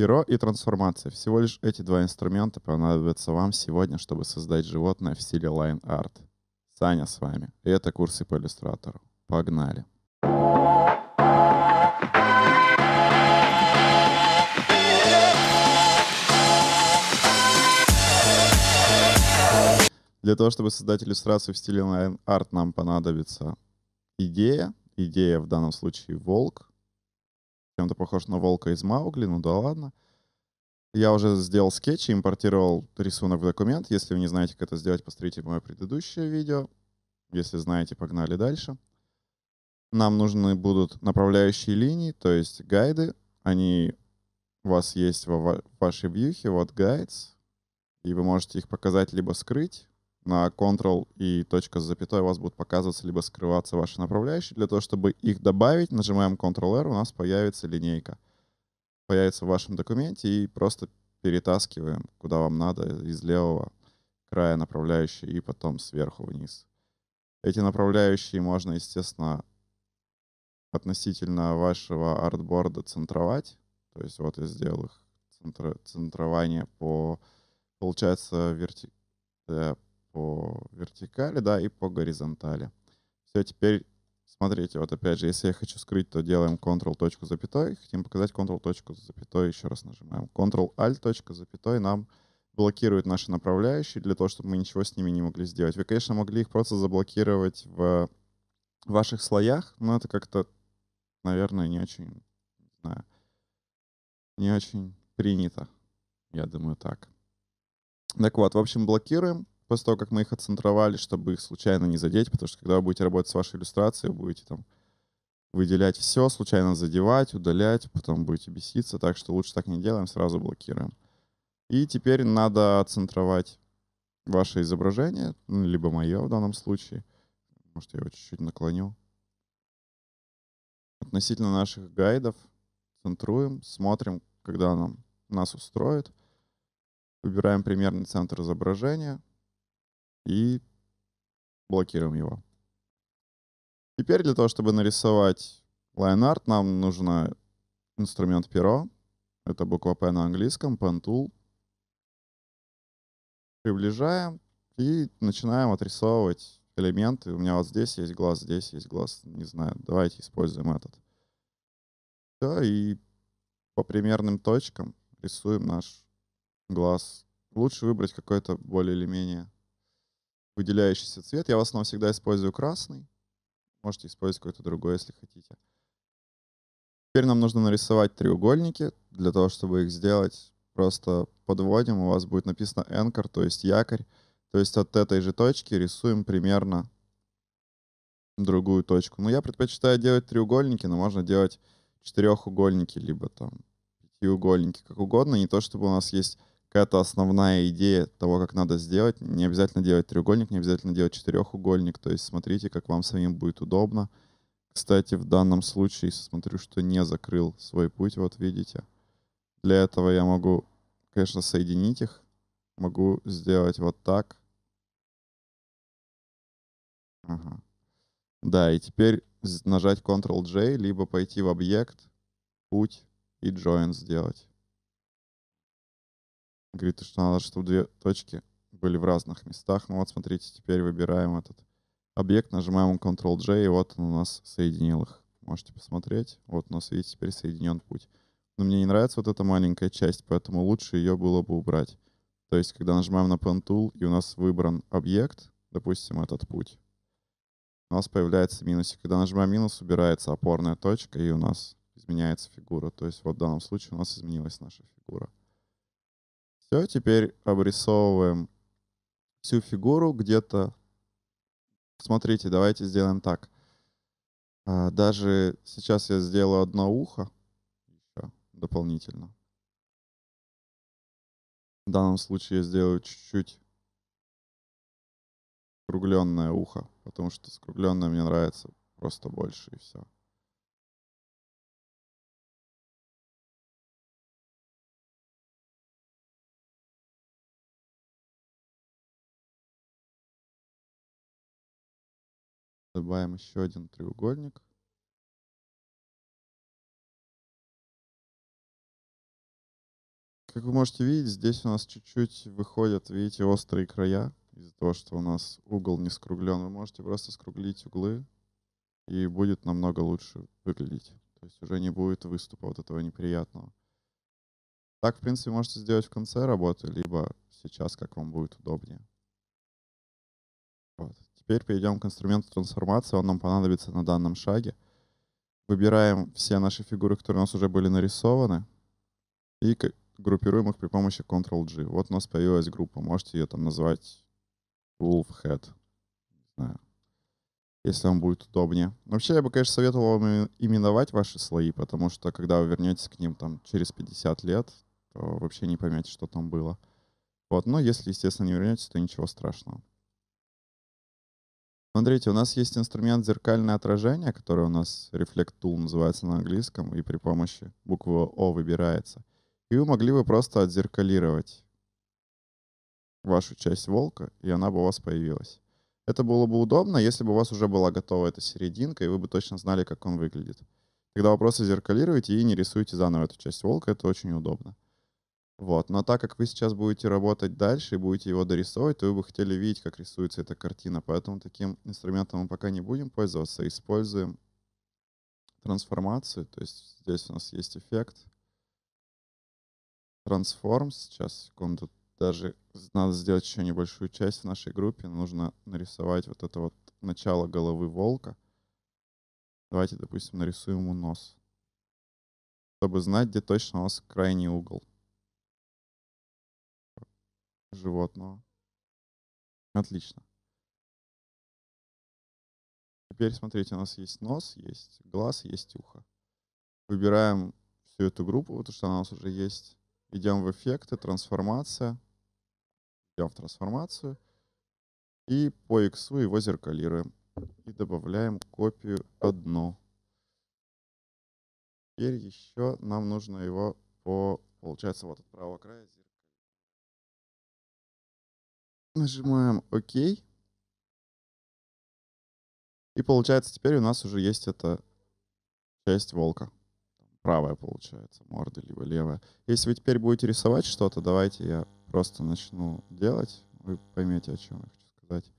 Перо и трансформация. Всего лишь эти два инструмента понадобятся вам сегодня, чтобы создать животное в стиле Line Art. Саня с вами. И это курсы по иллюстратору. Погнали. Для того, чтобы создать иллюстрацию в стиле Line Art, нам понадобится идея. Идея в данном случае волк. Чем-то похож на волка из Маугли, ну да ладно. Я уже сделал скетч и импортировал рисунок в документ. Если вы не знаете, как это сделать, посмотрите мое предыдущее видео. Если знаете, погнали дальше. Нам нужны будут направляющие линии, то есть гайды. Они у вас есть в вашей вьюхе, вот guides. И вы можете их показать либо скрыть на Ctrl и точка с запятой у вас будут показываться либо скрываться ваши направляющие. Для того, чтобы их добавить, нажимаем Ctrl-R, у нас появится линейка. Появится в вашем документе и просто перетаскиваем, куда вам надо, из левого края направляющие и потом сверху вниз. Эти направляющие можно, естественно, относительно вашего артборда центровать. То есть вот я сделал их центр, центрование по, получается, верти, э, по вертикали, да, и по горизонтали. Все, теперь смотрите, вот опять же, если я хочу скрыть, то делаем Ctrl точку запятой, хотим показать Ctrl точку запятой, еще раз нажимаем. Ctrl Alt точка запятой нам блокирует наши направляющие для того, чтобы мы ничего с ними не могли сделать. Вы, конечно, могли их просто заблокировать в ваших слоях, но это как-то, наверное, не очень, знаю, не очень принято. Я думаю, так. Так вот, в общем, блокируем после того, как мы их отцентровали, чтобы их случайно не задеть, потому что когда вы будете работать с вашей иллюстрацией, вы будете там выделять все, случайно задевать, удалять, потом будете беситься, так что лучше так не делаем, сразу блокируем. И теперь надо отцентровать ваше изображение, ну, либо мое в данном случае. Может, я его чуть-чуть наклоню. Относительно наших гайдов центруем, смотрим, когда нам, нас устроит. Выбираем примерный центр изображения — и блокируем его. Теперь для того, чтобы нарисовать лайнарт, нам нужно инструмент перо. Это буква P на английском, Pen Tool. Приближаем и начинаем отрисовывать элементы. У меня вот здесь есть глаз, здесь есть глаз, не знаю. Давайте используем этот. Все, и по примерным точкам рисуем наш глаз. Лучше выбрать какой-то более или менее выделяющийся цвет. Я в основном всегда использую красный. Можете использовать какой-то другой, если хотите. Теперь нам нужно нарисовать треугольники. Для того, чтобы их сделать, просто подводим, у вас будет написано anchor, то есть якорь. То есть от этой же точки рисуем примерно другую точку. но ну, я предпочитаю делать треугольники, но можно делать четырехугольники, либо там пятиугольники, как угодно. Не то, чтобы у нас есть какая-то основная идея того, как надо сделать. Не обязательно делать треугольник, не обязательно делать четырехугольник. То есть смотрите, как вам самим будет удобно. Кстати, в данном случае смотрю, что не закрыл свой путь, вот видите. Для этого я могу, конечно, соединить их. Могу сделать вот так. Ага. Да, и теперь нажать Ctrl-J, либо пойти в объект, путь и join сделать. Говорит, что надо, чтобы две точки были в разных местах. Ну вот, смотрите, теперь выбираем этот объект, нажимаем Ctrl-J, и вот он у нас соединил их. Можете посмотреть. Вот у нас, видите, теперь соединен путь. Но мне не нравится вот эта маленькая часть, поэтому лучше ее было бы убрать. То есть, когда нажимаем на Pen Tool, и у нас выбран объект, допустим, этот путь, у нас появляется минусик. Когда нажимаем минус, убирается опорная точка, и у нас изменяется фигура. То есть вот в данном случае у нас изменилась наша фигура. Все, теперь обрисовываем всю фигуру где-то. Смотрите, давайте сделаем так. А, даже сейчас я сделаю одно ухо еще дополнительно. В данном случае я сделаю чуть-чуть скругленное ухо, потому что скругленное мне нравится просто больше и все. добавим еще один треугольник. Как вы можете видеть, здесь у нас чуть-чуть выходят, видите, острые края. Из-за того, что у нас угол не скруглен, вы можете просто скруглить углы, и будет намного лучше выглядеть. То есть уже не будет выступа вот этого неприятного. Так, в принципе, можете сделать в конце работы, либо сейчас, как вам будет удобнее. Вот. Теперь перейдем к инструменту трансформации, он нам понадобится на данном шаге. Выбираем все наши фигуры, которые у нас уже были нарисованы, и группируем их при помощи Ctrl-G. Вот у нас появилась группа, можете ее там назвать Wolf Head, не знаю, если вам будет удобнее. Вообще, я бы, конечно, советовал вам именовать ваши слои, потому что, когда вы вернетесь к ним там через 50 лет, то вообще не поймете, что там было. Вот, но если, естественно, не вернетесь, то ничего страшного. Смотрите, у нас есть инструмент зеркальное отражение, которое у нас Reflect Tool называется на английском, и при помощи буквы О выбирается. И вы могли бы просто отзеркалировать вашу часть волка, и она бы у вас появилась. Это было бы удобно, если бы у вас уже была готова эта серединка, и вы бы точно знали, как он выглядит. Когда вопросы зеркалируете и не рисуйте заново эту часть волка, это очень удобно. Вот. Но так как вы сейчас будете работать дальше и будете его дорисовывать, то вы бы хотели видеть, как рисуется эта картина. Поэтому таким инструментом мы пока не будем пользоваться. Используем трансформацию. То есть здесь у нас есть эффект. Transform. Сейчас, секунду. Даже надо сделать еще небольшую часть в нашей группе. Нужно нарисовать вот это вот начало головы волка. Давайте, допустим, нарисуем ему нос. Чтобы знать, где точно у нас крайний угол животного. Отлично. Теперь, смотрите, у нас есть нос, есть глаз, есть ухо. Выбираем всю эту группу, потому что она у нас уже есть. Идем в эффекты, трансформация. Идем в трансформацию. И по X его зеркалируем. И добавляем копию одно. Теперь еще нам нужно его по, получается, вот от правого края Нажимаем ОК. И получается, теперь у нас уже есть эта часть волка. Правая получается, морда, либо левая. Если вы теперь будете рисовать что-то, давайте я просто начну делать. Вы поймете, о чем я хочу сказать.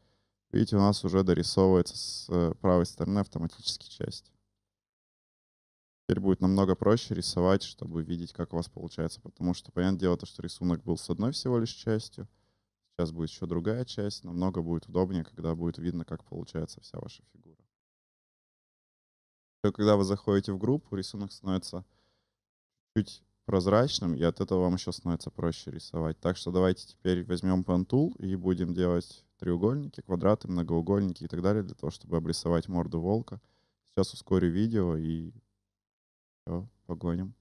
Видите, у нас уже дорисовывается с э, правой стороны автоматически часть. Теперь будет намного проще рисовать, чтобы видеть, как у вас получается. Потому что, понятное дело, то, что рисунок был с одной всего лишь частью — Сейчас будет еще другая часть. Намного будет удобнее, когда будет видно, как получается вся ваша фигура. когда вы заходите в группу, рисунок становится чуть прозрачным, и от этого вам еще становится проще рисовать. Так что давайте теперь возьмем Pen Tool и будем делать треугольники, квадраты, многоугольники и так далее, для того, чтобы обрисовать морду волка. Сейчас ускорю видео и все, погоним.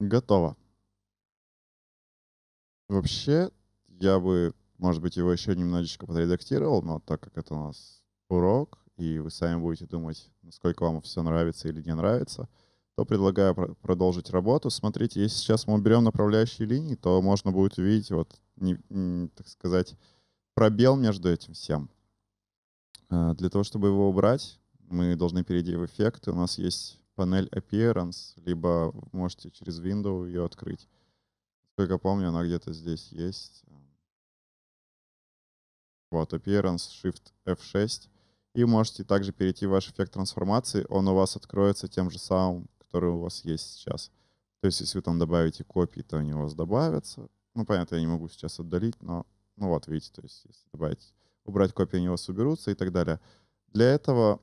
Готово. Вообще, я бы, может быть, его еще немножечко подредактировал, но так как это у нас урок, и вы сами будете думать, насколько вам все нравится или не нравится, то предлагаю продолжить работу. Смотрите, если сейчас мы уберем направляющие линии, то можно будет увидеть, вот, не, не, так сказать, пробел между этим всем. Э, для того, чтобы его убрать, мы должны перейти в эффекты. У нас есть панель Appearance, либо можете через Windows ее открыть. Насколько помню, она где-то здесь есть. Вот, Appearance, Shift F6. И можете также перейти в ваш эффект трансформации. Он у вас откроется тем же самым, который у вас есть сейчас. То есть, если вы там добавите копии, то они у вас добавятся. Ну, понятно, я не могу сейчас отдалить, но ну вот, видите, то есть, если добавить, убрать копии, они у вас уберутся и так далее. Для этого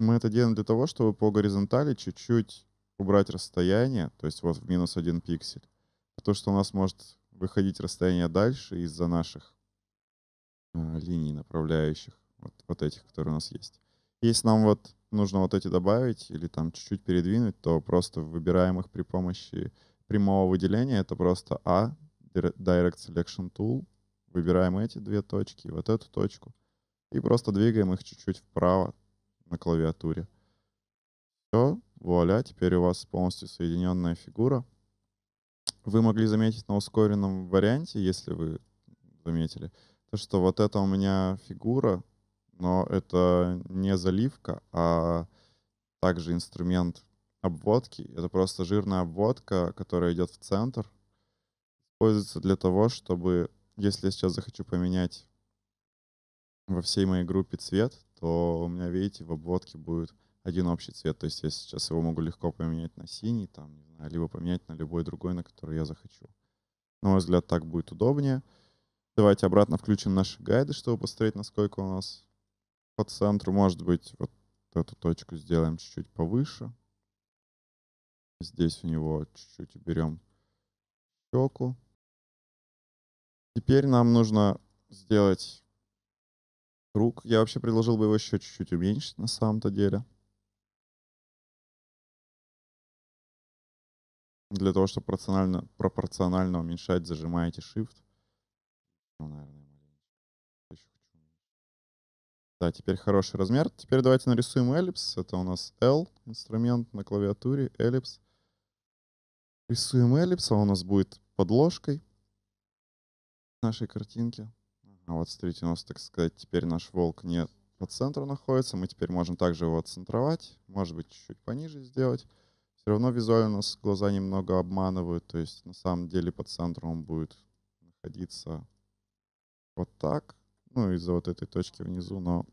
мы это делаем для того, чтобы по горизонтали чуть-чуть убрать расстояние, то есть вот в минус один пиксель, потому что у нас может выходить расстояние дальше из-за наших э, линий направляющих, вот, вот этих, которые у нас есть. Если нам вот нужно вот эти добавить или там чуть-чуть передвинуть, то просто выбираем их при помощи прямого выделения. Это просто A, а, Direct Selection Tool. Выбираем эти две точки, вот эту точку. И просто двигаем их чуть-чуть вправо, на клавиатуре. Все, вуаля, теперь у вас полностью соединенная фигура. Вы могли заметить на ускоренном варианте, если вы заметили, то, что вот это у меня фигура, но это не заливка, а также инструмент обводки. Это просто жирная обводка, которая идет в центр. Используется для того, чтобы, если я сейчас захочу поменять во всей моей группе цвет, то у меня, видите, в обводке будет один общий цвет. То есть я сейчас его могу легко поменять на синий, там, не знаю, либо поменять на любой другой, на который я захочу. На мой взгляд, так будет удобнее. Давайте обратно включим наши гайды, чтобы посмотреть, насколько у нас по центру. Может быть, вот эту точку сделаем чуть-чуть повыше. Здесь у него чуть-чуть уберем щеку. Теперь нам нужно сделать круг. Я вообще предложил бы его еще чуть-чуть уменьшить на самом-то деле. Для того, чтобы пропорционально, пропорционально уменьшать, зажимаете Shift. Ну, да, теперь хороший размер. Теперь давайте нарисуем эллипс. Это у нас L инструмент на клавиатуре, эллипс. Рисуем эллипс, а у нас будет подложкой нашей картинки. А вот смотрите, у нас так сказать, теперь наш волк не по центру находится. Мы теперь можем также его отцентровать, может быть, чуть-чуть пониже сделать. Все равно визуально у нас глаза немного обманывают, то есть на самом деле по центру он будет находиться вот так, ну из-за вот этой точки внизу, но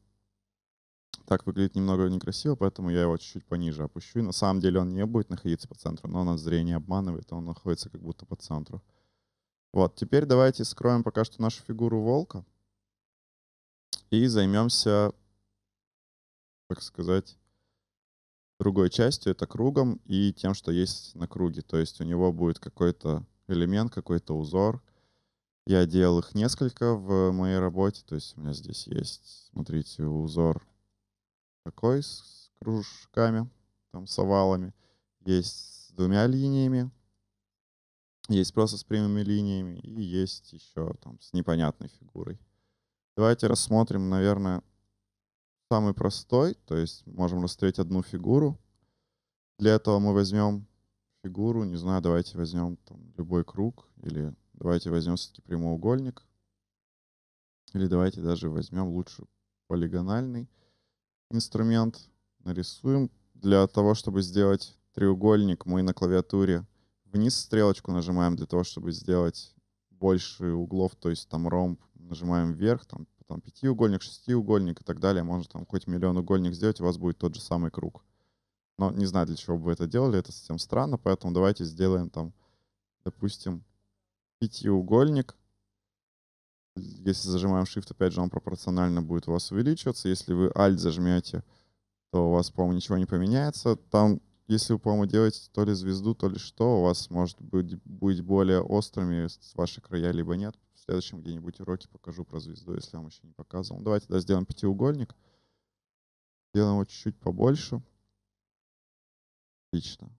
так выглядит немного некрасиво, поэтому я его чуть-чуть пониже опущу. И на самом деле он не будет находиться по центру, но у нас зрение обманывает, он находится как будто по центру. Вот, теперь давайте скроем пока что нашу фигуру волка и займемся, так сказать, другой частью, это кругом и тем, что есть на круге. То есть у него будет какой-то элемент, какой-то узор. Я делал их несколько в моей работе, то есть у меня здесь есть, смотрите, узор такой с кружками, там с овалами, есть с двумя линиями, есть просто с прямыми линиями и есть еще там с непонятной фигурой. Давайте рассмотрим, наверное, самый простой, то есть можем рассмотреть одну фигуру. Для этого мы возьмем фигуру, не знаю, давайте возьмем там, любой круг или давайте возьмем все-таки прямоугольник. Или давайте даже возьмем лучше полигональный инструмент, нарисуем. Для того, чтобы сделать треугольник, мы на клавиатуре вниз стрелочку нажимаем для того, чтобы сделать больше углов, то есть там ромб, нажимаем вверх, там, там пятиугольник, шестиугольник и так далее. Можно там хоть миллион угольник сделать, у вас будет тот же самый круг. Но не знаю, для чего вы это делали, это совсем странно, поэтому давайте сделаем там, допустим, пятиугольник. Если зажимаем Shift, опять же, он пропорционально будет у вас увеличиваться. Если вы Alt зажмете, то у вас, по-моему, ничего не поменяется. Там если вы, по-моему, делаете то ли звезду, то ли что, у вас может быть, быть более острыми с вашей края, либо нет. В следующем где-нибудь уроке покажу про звезду, если я вам еще не показывал. Ну, давайте да, сделаем пятиугольник. сделаем его чуть-чуть побольше. Отлично.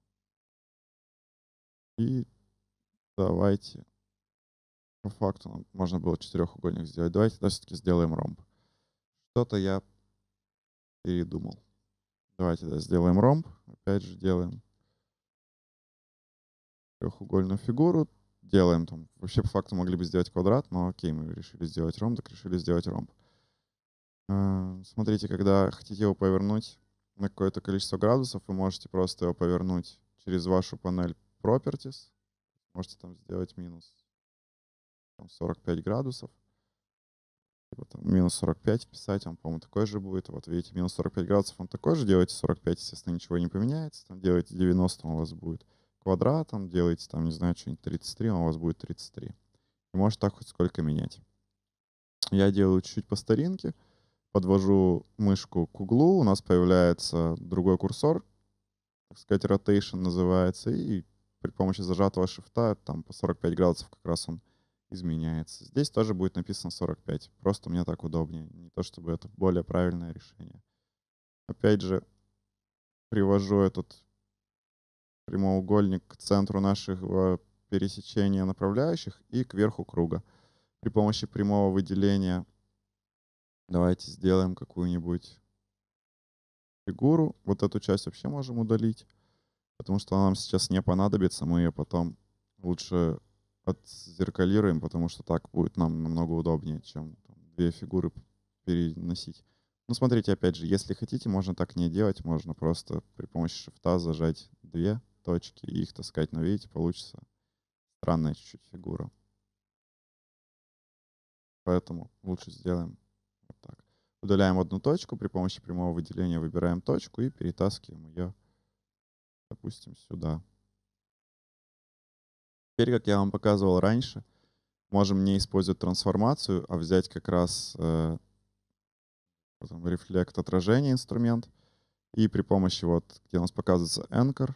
И давайте. По факту нам можно было четырехугольник сделать. Давайте да, все-таки сделаем ромб. Что-то я передумал. Давайте да, сделаем ромб. Опять же делаем трехугольную фигуру. Делаем там, вообще по факту могли бы сделать квадрат, но окей, мы решили сделать ромб, так решили сделать ромб. А, смотрите, когда хотите его повернуть на какое-то количество градусов, вы можете просто его повернуть через вашу панель Properties. Можете там сделать минус 45 градусов вот, типа, минус 45 писать, он, по-моему, такой же будет. Вот видите, минус 45 градусов он такой же, делаете 45, естественно, ничего не поменяется. Там делаете 90, он у вас будет квадратом, делаете там, не знаю, что-нибудь 33, он у вас будет 33. И можете так хоть сколько менять. Я делаю чуть-чуть по старинке, подвожу мышку к углу, у нас появляется другой курсор, так сказать, rotation называется, и при помощи зажатого шифта, там по 45 градусов как раз он изменяется. Здесь тоже будет написано 45. Просто мне так удобнее. Не то чтобы это более правильное решение. Опять же, привожу этот прямоугольник к центру нашего пересечения направляющих и к верху круга. При помощи прямого выделения давайте сделаем какую-нибудь фигуру. Вот эту часть вообще можем удалить, потому что она нам сейчас не понадобится. Мы ее потом лучше отзеркалируем, потому что так будет нам намного удобнее, чем там, две фигуры переносить. Ну, смотрите, опять же, если хотите, можно так не делать, можно просто при помощи шифта зажать две точки и их таскать. Но видите, получится странная чуть-чуть фигура. Поэтому лучше сделаем вот так. Удаляем одну точку, при помощи прямого выделения выбираем точку и перетаскиваем ее, допустим, сюда теперь, как я вам показывал раньше, можем не использовать трансформацию, а взять как раз э, рефлект отражения инструмент. И при помощи, вот, где у нас показывается anchor,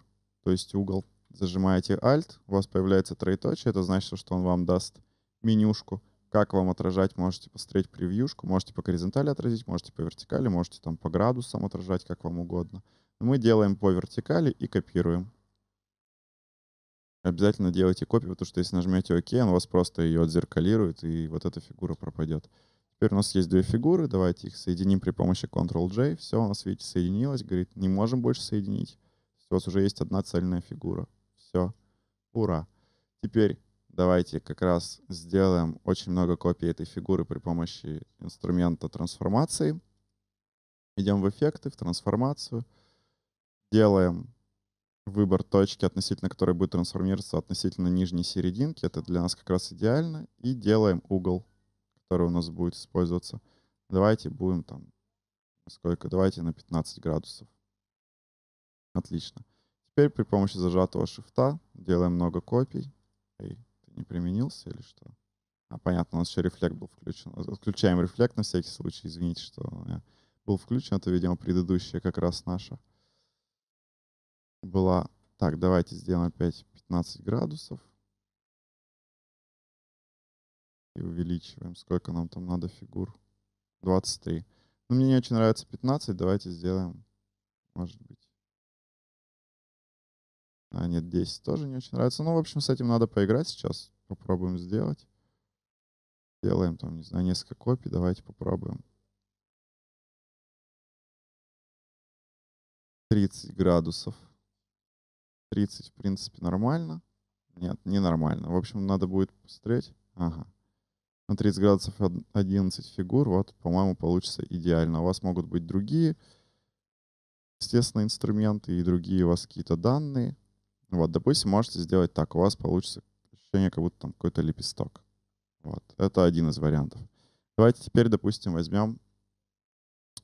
то есть угол, зажимаете Alt, у вас появляется троеточие, это значит, что он вам даст менюшку. Как вам отражать, можете посмотреть превьюшку, можете по горизонтали отразить, можете по вертикали, можете там по градусам отражать, как вам угодно. мы делаем по вертикали и копируем. Обязательно делайте копию, потому что если нажмете ОК, он вас просто ее отзеркалирует, и вот эта фигура пропадет. Теперь у нас есть две фигуры, давайте их соединим при помощи Ctrl-J. Все, у нас, видите, соединилось, говорит, не можем больше соединить. У вас уже есть одна цельная фигура. Все, ура. Теперь давайте как раз сделаем очень много копий этой фигуры при помощи инструмента трансформации. Идем в эффекты, в трансформацию. Делаем выбор точки, относительно которой будет трансформироваться относительно нижней серединки. Это для нас как раз идеально. И делаем угол, который у нас будет использоваться. Давайте будем там сколько? Давайте на 15 градусов. Отлично. Теперь при помощи зажатого шифта делаем много копий. Эй, ты не применился или что? А, понятно, у нас еще рефлект был включен. Отключаем рефлект на всякий случай. Извините, что был включен. Это, видимо, предыдущая как раз наша была... Так, давайте сделаем опять 15 градусов. И увеличиваем, сколько нам там надо фигур. 23. Но ну, мне не очень нравится 15, давайте сделаем, может быть. А, нет, 10 тоже не очень нравится. Ну, в общем, с этим надо поиграть сейчас. Попробуем сделать. Делаем там, не знаю, несколько копий. Давайте попробуем. 30 градусов. 30, в принципе, нормально. Нет, не нормально. В общем, надо будет посмотреть. Ага. На 30 градусов 11 фигур. Вот, по-моему, получится идеально. У вас могут быть другие, естественно, инструменты и другие у вас какие-то данные. Вот, допустим, можете сделать так. У вас получится ощущение, как будто там какой-то лепесток. Вот, это один из вариантов. Давайте теперь, допустим, возьмем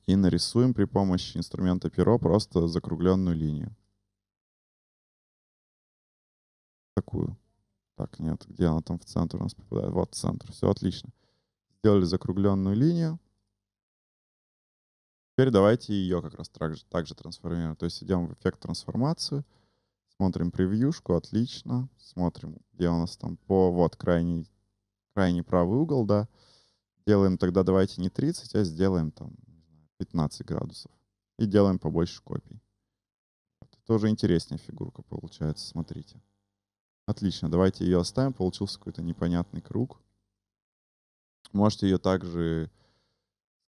и нарисуем при помощи инструмента перо просто закругленную линию. такую. Так, нет, где она там в центр у нас попадает? Вот центр, все отлично. Сделали закругленную линию. Теперь давайте ее как раз также, также трансформируем. То есть идем в эффект трансформацию, смотрим превьюшку, отлично. Смотрим, где у нас там по, вот, крайний, крайний правый угол, да. Делаем тогда давайте не 30, а сделаем там 15 градусов. И делаем побольше копий. Это тоже интереснее фигурка получается, смотрите. Отлично, давайте ее оставим. Получился какой-то непонятный круг. Можете ее также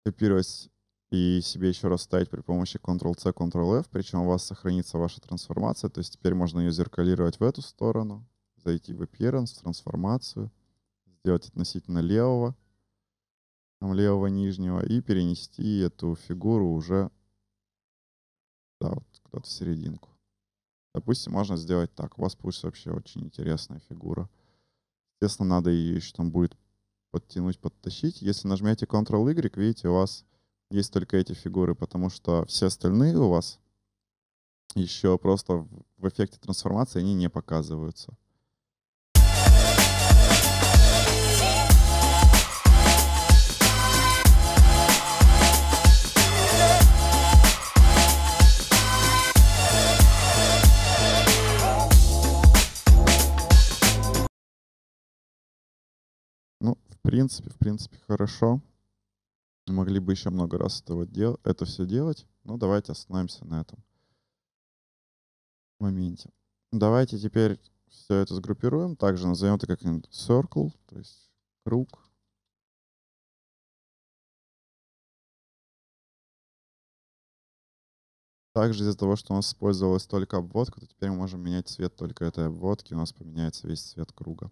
копировать и себе еще раз ставить при помощи Ctrl-C, Ctrl-F, причем у вас сохранится ваша трансформация, то есть теперь можно ее зеркалировать в эту сторону, зайти в Appearance, в трансформацию, сделать относительно левого, там левого нижнего, и перенести эту фигуру уже да, вот куда-то в серединку. Допустим, можно сделать так. У вас получится вообще очень интересная фигура. Естественно, надо ее еще там будет подтянуть, подтащить. Если нажмете Ctrl-Y, видите, у вас есть только эти фигуры, потому что все остальные у вас еще просто в эффекте трансформации они не показываются. принципе, в принципе, хорошо. Мы могли бы еще много раз этого дел это все делать, но давайте остановимся на этом моменте. Давайте теперь все это сгруппируем, также назовем это как-нибудь circle, то есть круг. Также из-за того, что у нас использовалась только обводка, то теперь мы можем менять цвет только этой обводки, у нас поменяется весь цвет круга.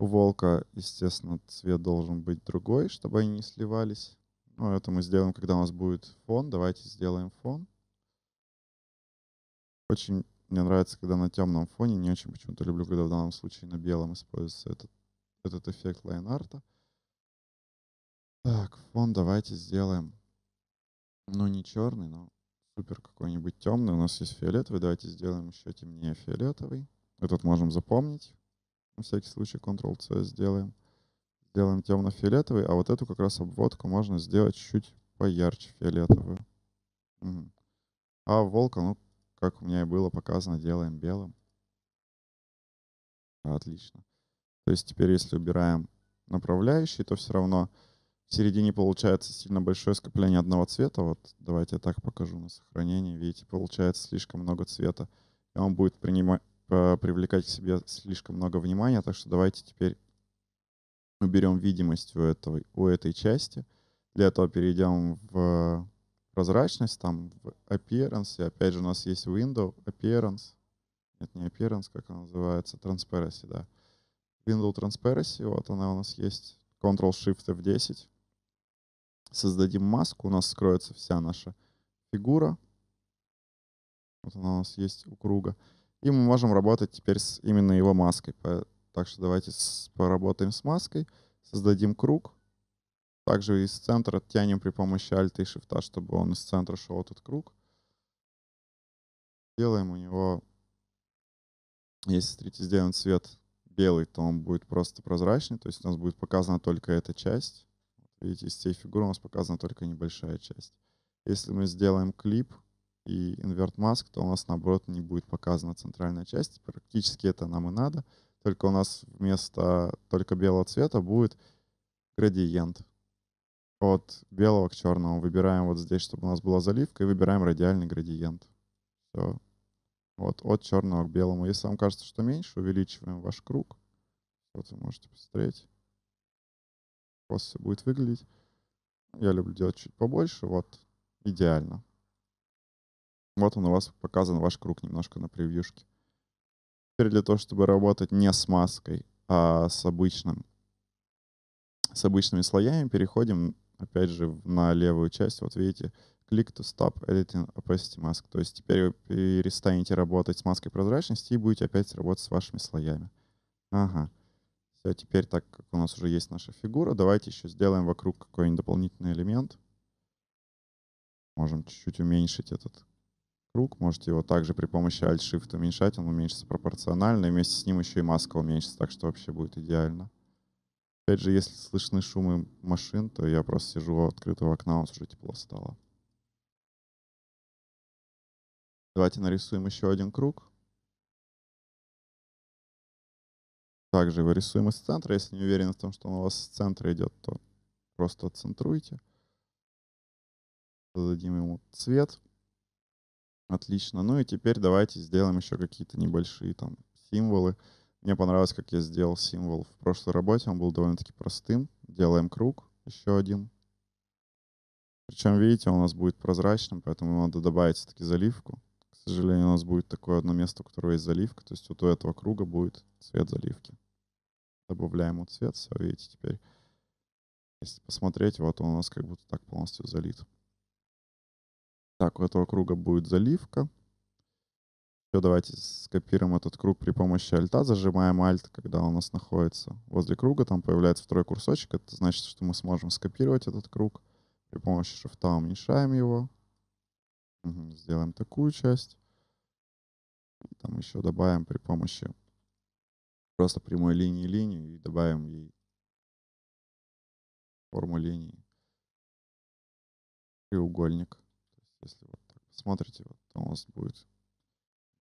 У волка, естественно, цвет должен быть другой, чтобы они не сливались. Ну, это мы сделаем, когда у нас будет фон. Давайте сделаем фон. Очень мне нравится, когда на темном фоне. Не очень почему-то люблю, когда в данном случае на белом используется этот, этот эффект лайн-арта. Так, фон давайте сделаем. Ну, не черный, но супер какой-нибудь темный. У нас есть фиолетовый. Давайте сделаем еще темнее фиолетовый. Этот можем запомнить. На всякий случай Ctrl-C сделаем. Сделаем темно-фиолетовый, а вот эту как раз обводку можно сделать чуть поярче фиолетовую. Угу. А волка, ну, как у меня и было показано, делаем белым. Отлично. То есть теперь, если убираем направляющие, то все равно в середине получается сильно большое скопление одного цвета. Вот давайте я так покажу на сохранении. Видите, получается слишком много цвета. И он будет принимать Э, привлекать к себе слишком много внимания, так что давайте теперь уберем видимость у, этого, у этой части. Для этого перейдем в прозрачность, там в appearance. И опять же у нас есть window, appearance. Нет, не appearance, как она называется, transparency, да. Window transparency, вот она у нас есть. Ctrl-Shift F10. Создадим маску, у нас скроется вся наша фигура. Вот она у нас есть у круга. И мы можем работать теперь с именно его маской. Так что давайте с, поработаем с маской, создадим круг. Также из центра тянем при помощи Alt и Shift, чтобы он из центра шел этот круг. Делаем у него, если смотрите, сделаем цвет белый, то он будет просто прозрачный, то есть у нас будет показана только эта часть. Видите, из всей фигуры у нас показана только небольшая часть. Если мы сделаем клип, и invert mask, то у нас, наоборот, не будет показана центральная часть. Практически это нам и надо. Только у нас вместо только белого цвета будет градиент. От белого к черному выбираем вот здесь, чтобы у нас была заливка, и выбираем радиальный градиент. Все. Вот, от черного к белому. Если вам кажется, что меньше, увеличиваем ваш круг. Вот вы можете посмотреть. Просто все будет выглядеть. Я люблю делать чуть побольше. Вот, идеально. Вот он у вас показан, ваш круг немножко на превьюшке. Теперь для того, чтобы работать не с маской, а с обычным, с обычными слоями, переходим, опять же, на левую часть. Вот видите, click to stop editing opacity mask. То есть теперь вы перестанете работать с маской прозрачности и будете опять работать с вашими слоями. Ага. Все, теперь так как у нас уже есть наша фигура, давайте еще сделаем вокруг какой-нибудь дополнительный элемент. Можем чуть-чуть уменьшить этот круг. Можете его также при помощи Alt-Shift уменьшать, он уменьшится пропорционально, и вместе с ним еще и маска уменьшится, так что вообще будет идеально. Опять же, если слышны шумы машин, то я просто сижу у открытого окна, у нас уже тепло стало. Давайте нарисуем еще один круг. Также его рисуем из центра. Если не уверены в том, что он у вас с центра идет, то просто центруйте. Зададим ему цвет. Отлично. Ну и теперь давайте сделаем еще какие-то небольшие там символы. Мне понравилось, как я сделал символ в прошлой работе. Он был довольно-таки простым. Делаем круг, еще один. Причем, видите, он у нас будет прозрачным, поэтому надо добавить все-таки заливку. К сожалению, у нас будет такое одно место, у которого есть заливка. То есть вот у этого круга будет цвет заливки. Добавляем ему цвет, все, видите, теперь. Если посмотреть, вот он у нас как будто так полностью залит. Так, у этого круга будет заливка. Все, давайте скопируем этот круг при помощи альта. Зажимаем Alt, когда он у нас находится возле круга. Там появляется второй курсочек. Это значит, что мы сможем скопировать этот круг. При помощи Shift. уменьшаем его. Угу, сделаем такую часть. И там еще добавим при помощи просто прямой линии линию и добавим ей форму линии. Треугольник. Если вот так посмотрите вот, то у нас будет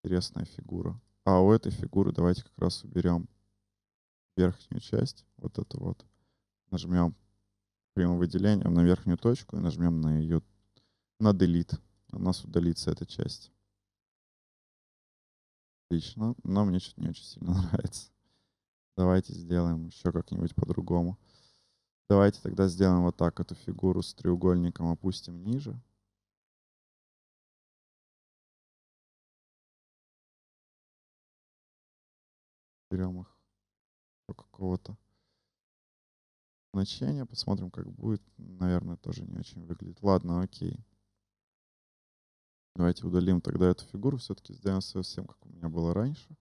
интересная фигура. А у этой фигуры давайте как раз уберем верхнюю часть, вот эту вот. Нажмем прямым выделением на верхнюю точку и нажмем на ее, на delete. У нас удалится эта часть. Отлично, но мне что-то не очень сильно нравится. Давайте сделаем еще как-нибудь по-другому. Давайте тогда сделаем вот так эту фигуру с треугольником, опустим ниже. берем их до какого-то значения, посмотрим, как будет. Наверное, тоже не очень выглядит. Ладно, окей. Давайте удалим тогда эту фигуру, все-таки сделаем совсем, как у меня было раньше.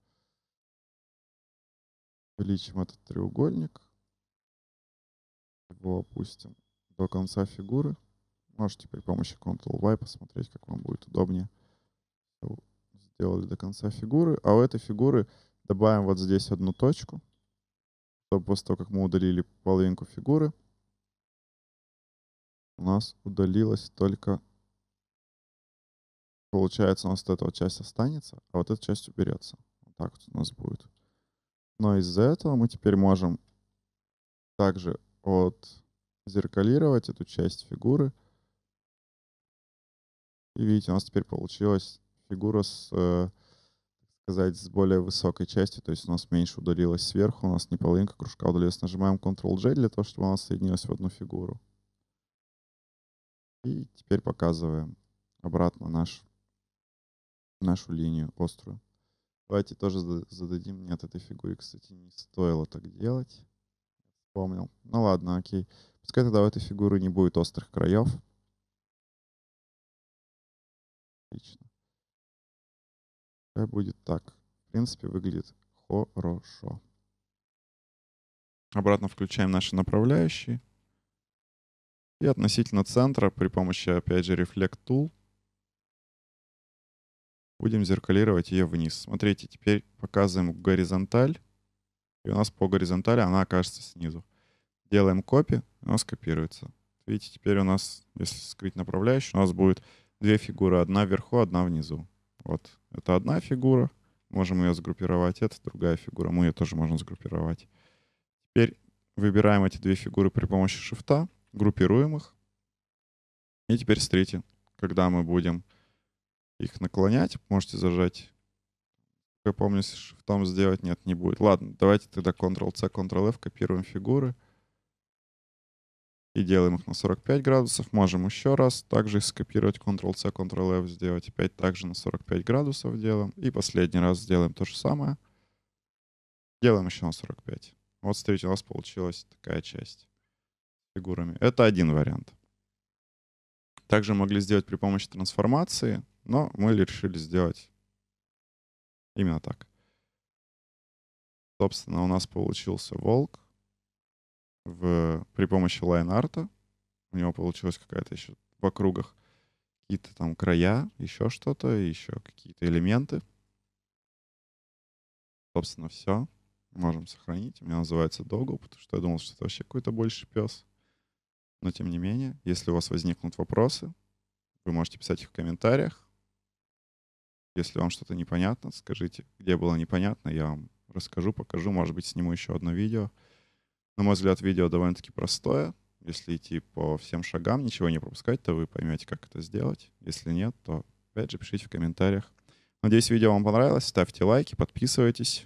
Увеличим этот треугольник. Его опустим до конца фигуры. Можете при помощи Ctrl-Y посмотреть, как вам будет удобнее. Сделали до конца фигуры. А у этой фигуры Добавим вот здесь одну точку, чтобы после того, как мы удалили половинку фигуры, у нас удалилась только... Получается, у нас вот эта вот часть останется, а вот эта часть уберется. Вот так вот у нас будет. Но из-за этого мы теперь можем также от зеркалировать эту часть фигуры. И видите, у нас теперь получилась фигура с э, сказать, с более высокой частью, то есть у нас меньше удалилось сверху, у нас не половинка кружка удалилась. Нажимаем Ctrl-J для того, чтобы она соединилась в одну фигуру. И теперь показываем обратно наш, нашу линию острую. Давайте тоже зададим. Нет, этой фигуре, кстати, не стоило так делать. Вспомнил. Ну ладно, окей. Пускай тогда у этой фигуры не будет острых краев. Отлично. Пускай э, будет так. В принципе, выглядит хорошо. Обратно включаем наши направляющие. И относительно центра при помощи, опять же, Reflect Tool будем зеркалировать ее вниз. Смотрите, теперь показываем горизонталь. И у нас по горизонтали она окажется снизу. Делаем копи, она скопируется. Видите, теперь у нас, если скрыть направляющую, у нас будет две фигуры. Одна вверху, одна внизу. Вот это одна фигура, можем ее сгруппировать, это другая фигура, мы ее тоже можем сгруппировать. Теперь выбираем эти две фигуры при помощи шифта, группируем их. И теперь смотрите, когда мы будем их наклонять, можете зажать, я помню, с шифтом сделать, нет, не будет. Ладно, давайте тогда Ctrl-C, Ctrl-F, копируем фигуры и делаем их на 45 градусов. Можем еще раз также скопировать Ctrl-C, Ctrl-F, сделать опять также на 45 градусов делаем. И последний раз сделаем то же самое. Делаем еще на 45. Вот смотрите, у нас получилась такая часть с фигурами. Это один вариант. Также могли сделать при помощи трансформации, но мы решили сделать именно так. Собственно, у нас получился волк в, при помощи лайн-арта. У него получилась какая-то еще в округах какие-то там края, еще что-то, еще какие-то элементы. Собственно, все. Можем сохранить. У меня называется Doggle, потому что я думал, что это вообще какой-то больше пес. Но тем не менее, если у вас возникнут вопросы, вы можете писать их в комментариях. Если вам что-то непонятно, скажите, где было непонятно, я вам расскажу, покажу, может быть, сниму еще одно видео на мой взгляд, видео довольно-таки простое. Если идти по всем шагам, ничего не пропускать, то вы поймете, как это сделать. Если нет, то, опять же, пишите в комментариях. Надеюсь, видео вам понравилось. Ставьте лайки, подписывайтесь.